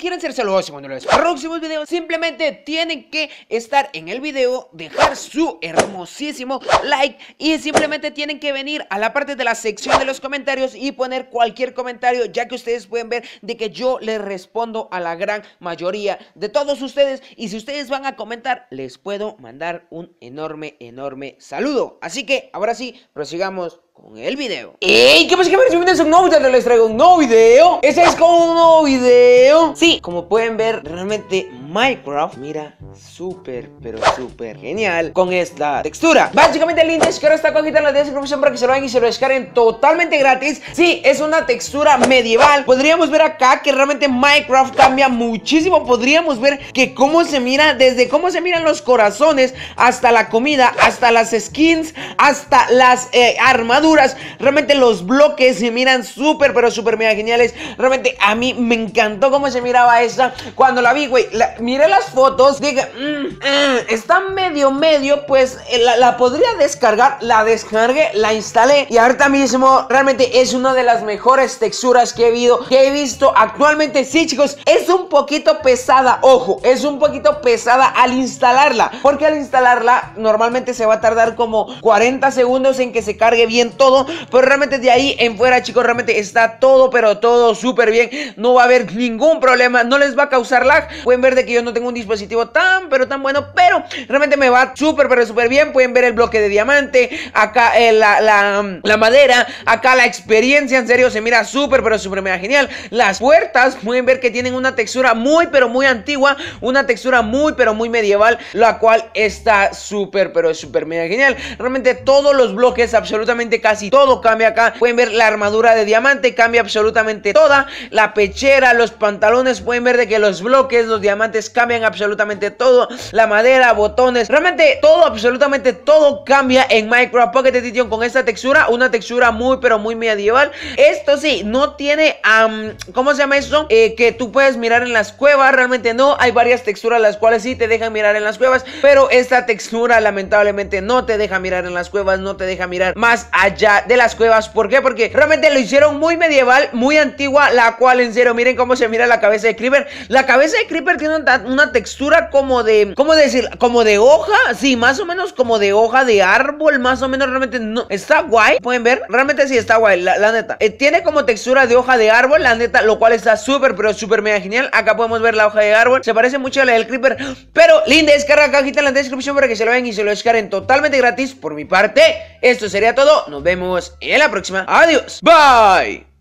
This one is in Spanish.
quieren ser saludos en los próximos videos, simplemente tienen que estar en el video, dejar su hermosísimo like y simplemente tienen que venir a la parte de la sección de los comentarios y poner cualquier comentario, ya que ustedes pueden ver de que yo les respondo a la gran mayoría de todos ustedes y si ustedes van a comentar, les puedo mandar un enorme, enorme saludo. Así que ahora sí, prosigamos con el video. ¡Ey! ¿Qué pasa? ¿Qué pasa? un nuevo video, les traigo un nuevo video. Este es como un nuevo video. Sí, como pueden ver, realmente Minecraft, mira, súper, pero súper genial con esta textura. Básicamente el link Que ahora está cajita en la descripción para que se lo vayan y se lo descarguen totalmente gratis. Sí, es una textura medieval. Podríamos ver acá que realmente Minecraft cambia muchísimo. Podríamos ver que cómo se mira, desde cómo se miran los corazones, hasta la comida, hasta las skins, hasta las eh, Realmente los bloques se miran súper, pero súper mega geniales. Realmente a mí me encantó cómo se miraba esa. Cuando la vi, güey, miré las fotos, dije, mm, mm, está medio, medio, pues eh, la, podría descargar. La descargué, la instalé y ahorita mismo realmente es una de las mejores texturas que he, visto, que he visto actualmente. Sí, chicos, es un poquito pesada, ojo, es un poquito pesada al instalarla. Porque al instalarla normalmente se va a tardar como 40 segundos en que se cargue bien todo. Pero realmente de ahí en fuera, chicos, realmente está todo, pero todo súper bien. No va a haber ningún problema, no les va a causar lag. Pueden ver de que yo no tengo un dispositivo tan, pero tan bueno, pero realmente me va súper, pero súper bien. Pueden ver el bloque de diamante, acá eh, la, la madera, acá la experiencia, en serio, se mira súper, pero súper mega genial. Las puertas, pueden ver que tienen una textura muy, pero muy antigua, una textura muy, pero muy medieval, la cual está súper, pero súper mega genial. Realmente todos los bloques absolutamente casi todo cambia acá. Pueden ver la armadura de diamante, cambia absolutamente toda. La pechera, los pantalones, pueden ver de que los bloques, los diamantes cambian absolutamente todo. La madera, botones, realmente todo, absolutamente todo cambia en Minecraft Pocket Edition con esta textura. Una textura muy, pero muy medieval. Esto sí, no tiene, ¿cómo se llama eso? Eh, que tú puedes mirar en las cuevas, realmente no. Hay varias texturas las cuales sí te dejan mirar en las cuevas, pero esta textura lamentablemente no te deja mirar en las cuevas, no te deja mirar más allá ya de las cuevas. ¿Por qué? Porque realmente lo hicieron muy medieval, muy antigua, la cual en cero miren cómo se mira la cabeza de Creeper. La cabeza de Creeper tiene una, textura como de, ¿cómo decir? Como de hoja, sí, más o menos como de hoja de árbol, más o menos realmente no. Está guay, pueden ver, realmente sí está guay, la, neta. Eh, tiene como textura de hoja de árbol, la neta, lo cual está súper, pero súper mega genial. Acá podemos ver la hoja de árbol, se parece mucho a la del Creeper, pero linda descarga cajita en la descripción para que se lo vean y se lo descarguen totalmente gratis por mi parte. Esto sería todo, nos vemos en la próxima. Adiós. Bye.